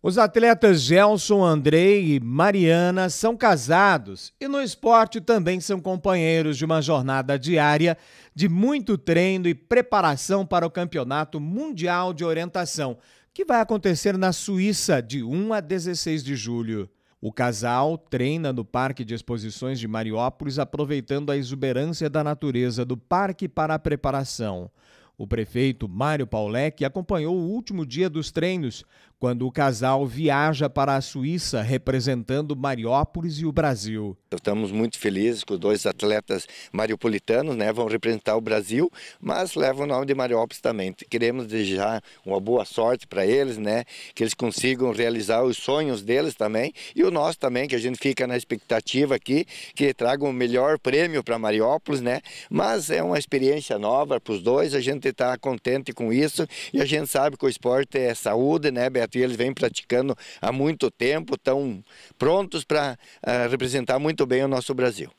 Os atletas Gelson, Andrei e Mariana são casados e no esporte também são companheiros de uma jornada diária de muito treino e preparação para o Campeonato Mundial de Orientação, que vai acontecer na Suíça de 1 a 16 de julho. O casal treina no Parque de Exposições de Mariópolis, aproveitando a exuberância da natureza do parque para a preparação. O prefeito Mário Paulec acompanhou o último dia dos treinos, quando o casal viaja para a Suíça representando Mariópolis e o Brasil. Estamos muito felizes que os dois atletas mariopolitanos né, vão representar o Brasil, mas levam o nome de Mariópolis também. Queremos desejar uma boa sorte para eles, né, que eles consigam realizar os sonhos deles também e o nosso também, que a gente fica na expectativa aqui que tragam o melhor prêmio para Mariópolis, né? Mas é uma experiência nova para os dois, a gente gente está contente com isso e a gente sabe que o esporte é saúde, né, Beto? E eles vêm praticando há muito tempo, estão prontos para uh, ah, representar muito bem o nosso Brasil.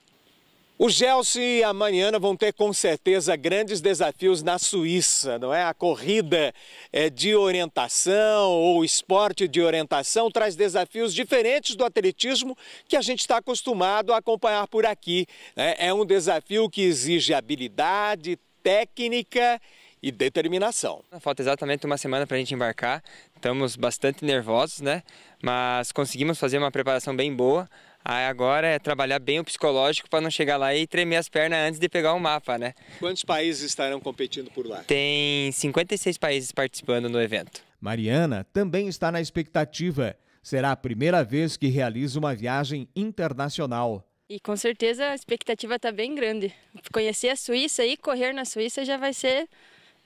O Gelson e a Mariana vão ter com certeza grandes desafios na Suíça, não é? A corrida é de orientação ou esporte de orientação traz desafios diferentes do atletismo que a gente está acostumado a acompanhar por aqui. Né? É um desafio que exige habilidade, técnica e determinação. Falta exatamente uma semana para a gente embarcar, estamos bastante nervosos, né? Mas conseguimos fazer uma preparação bem boa. Aí agora é trabalhar bem o psicológico para não chegar lá e tremer as pernas antes de pegar o um mapa, né? Quantos países estarão competindo por lá? Tem 56 países participando no evento. Mariana também está na expectativa. Será a primeira vez que realiza uma viagem internacional. E com certeza a expectativa está bem grande. Conhecer a Suíça e correr na Suíça já vai ser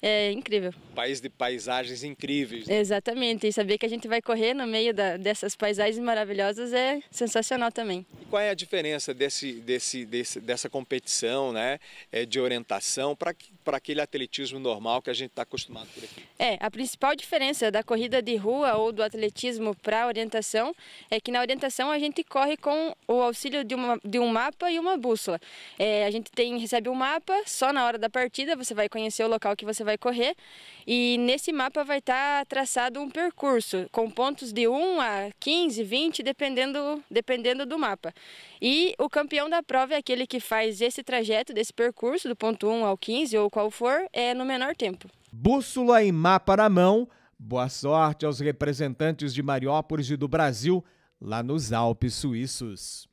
é incrível. País de paisagens incríveis. Né? Exatamente, e saber que a gente vai correr no meio da, dessas paisagens maravilhosas é sensacional também qual é a diferença desse, desse, desse dessa competição né, é, de orientação para aquele atletismo normal que a gente está acostumado por aqui? É, a principal diferença da corrida de rua ou do atletismo para a orientação é que na orientação a gente corre com o auxílio de, uma, de um mapa e uma bússola. É, a gente tem, recebe um mapa só na hora da partida, você vai conhecer o local que você vai correr e nesse mapa vai estar tá traçado um percurso com pontos de 1 a 15, 20, dependendo, dependendo do mapa. E o campeão da prova é aquele que faz esse trajeto, desse percurso, do ponto 1 ao 15 ou qual for, é no menor tempo. Bússola e mapa na mão. Boa sorte aos representantes de Mariópolis e do Brasil lá nos Alpes suíços.